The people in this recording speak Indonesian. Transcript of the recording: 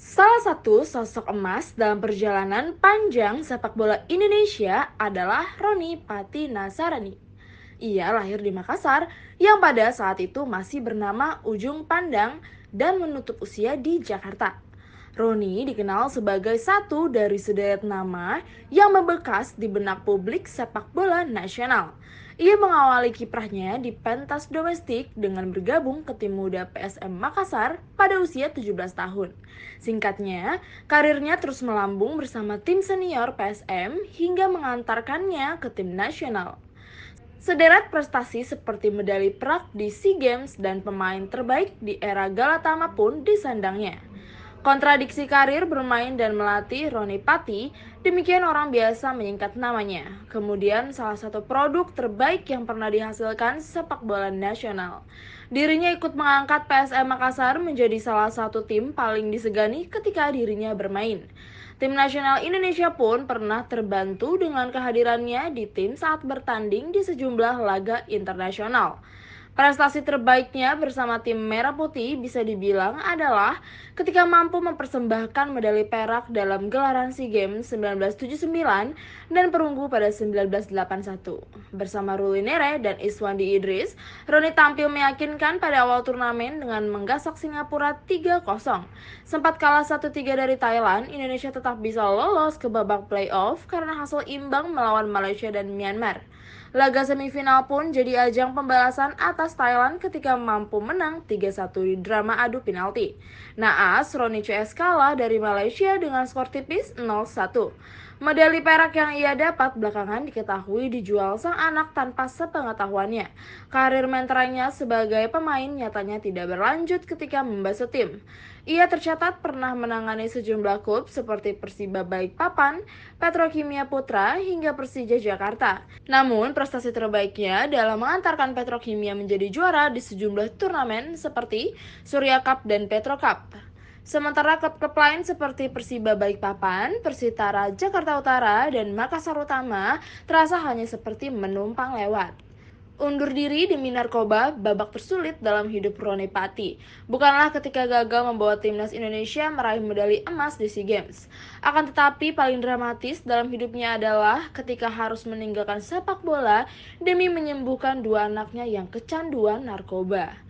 Salah satu sosok emas dalam perjalanan panjang sepak bola Indonesia adalah Roni Pati Nasarani. Ia lahir di Makassar yang pada saat itu masih bernama Ujung Pandang dan menutup usia di Jakarta. Roni dikenal sebagai satu dari sederet nama yang membekas di benak publik sepak bola nasional. Ia mengawali kiprahnya di pentas domestik dengan bergabung ke tim muda PSM Makassar pada usia 17 tahun. Singkatnya, karirnya terus melambung bersama tim senior PSM hingga mengantarkannya ke tim nasional. Sederet prestasi seperti medali perak di SEA Games dan pemain terbaik di era Galatama pun disandangnya. Kontradiksi karir, bermain, dan melatih Roni Pati, demikian orang biasa menyingkat namanya. Kemudian salah satu produk terbaik yang pernah dihasilkan sepak bola nasional. Dirinya ikut mengangkat PSM Makassar menjadi salah satu tim paling disegani ketika dirinya bermain. Tim nasional Indonesia pun pernah terbantu dengan kehadirannya di tim saat bertanding di sejumlah laga internasional. Prestasi terbaiknya bersama tim Merah Putih bisa dibilang adalah ketika mampu mempersembahkan medali perak dalam gelaran SEA Games 1979 dan perunggu pada 1981. Bersama Ruli Nere dan Iswandi Idris, Roni tampil meyakinkan pada awal turnamen dengan menggasak Singapura 3-0. Sempat kalah 1-3 dari Thailand, Indonesia tetap bisa lolos ke babak playoff karena hasil imbang melawan Malaysia dan Myanmar. Laga semifinal pun jadi ajang pembalasan atas Thailand ketika mampu menang 3-1 di drama adu penalti. Naas, Roni CS kalah dari Malaysia dengan skor tipis 0-1. Medali perak yang ia dapat belakangan diketahui dijual sang anak tanpa sepengetahuannya. Karir mentranya sebagai pemain nyatanya tidak berlanjut ketika membasuh tim. Ia tercatat pernah menangani sejumlah klub seperti Persiba Baik Papan, Petrokimia Putra, hingga Persija Jakarta. Namun, prestasi terbaiknya dalam mengantarkan Petrokimia menjadi juara di sejumlah turnamen seperti Surya Cup dan Petro Cup. Sementara klub-klub lain seperti Persiba Baikpapan, Persitara Jakarta Utara, dan Makassar Utama terasa hanya seperti menumpang lewat. Undur diri demi narkoba babak tersulit dalam hidup Roni Pati. Bukanlah ketika gagal membawa timnas Indonesia meraih medali emas di SEA Games. Akan tetapi paling dramatis dalam hidupnya adalah ketika harus meninggalkan sepak bola demi menyembuhkan dua anaknya yang kecanduan narkoba.